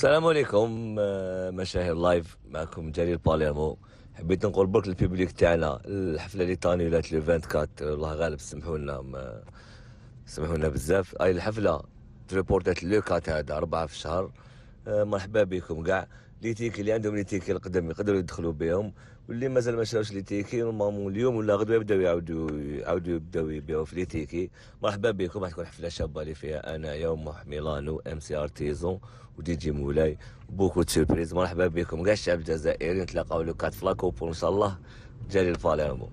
السلام عليكم آه، مشاهير لايف معكم جليل باليرمو حبيت نقول برك للبيبليك تاعنا الحفله اللي طاني ولات لو 24 الله غالب سمحوا لنا سمحوا لنا بزاف هاي الحفله تريبورتات لو 4 هذا 4 في الشهر آه، مرحبا بكم كاع لي تيكي اللي عندهم لي تيكي القدم يقدروا يدخلوا بهم واللي مازال ما شراوش لي تيكي نورمالمون اليوم ولا غدوه يبداو يعاودوا يعاودوا يبداو يبيعوا في لي تيكي مرحبا بكم راح تكون حفله شابه اللي فيها انا يوم ميلانو ام سي ارتيزون ودي جي مولاي بوكو سيربريز مرحبا بكم كاع الشعب الجزائري نتلاقاو لو كات فلاكو ان شاء الله جاري الفاليرمو